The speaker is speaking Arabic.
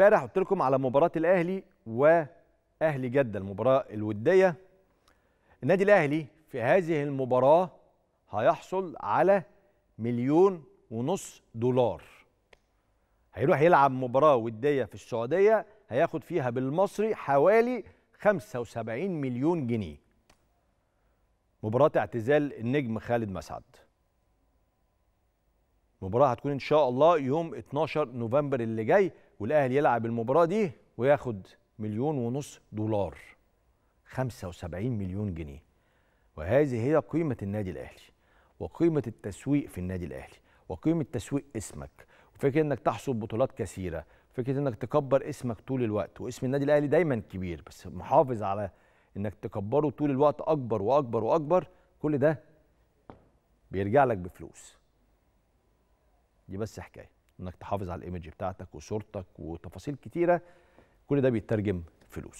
امبارح قلت لكم على مباراه الاهلي واهلي جده المباراه الوديه النادي الاهلي في هذه المباراه هيحصل على مليون ونص دولار هيروح يلعب مباراه وديه في السعوديه هياخد فيها بالمصري حوالي 75 مليون جنيه مباراه اعتزال النجم خالد مسعد مباراه هتكون ان شاء الله يوم 12 نوفمبر اللي جاي والاهلي يلعب المباراه دي وياخد مليون ونص دولار 75 مليون جنيه وهذه هي قيمه النادي الاهلي وقيمه التسويق في النادي الاهلي وقيمه تسويق اسمك وفكره انك تحصل بطولات كثيره فكره انك تكبر اسمك طول الوقت واسم النادي الاهلي دايما كبير بس محافظ على انك تكبره طول الوقت اكبر واكبر واكبر كل ده بيرجع لك بفلوس دي بس حكايه انك تحافظ على الايمج بتاعتك وصورتك وتفاصيل كتيره كل ده بيترجم فلوس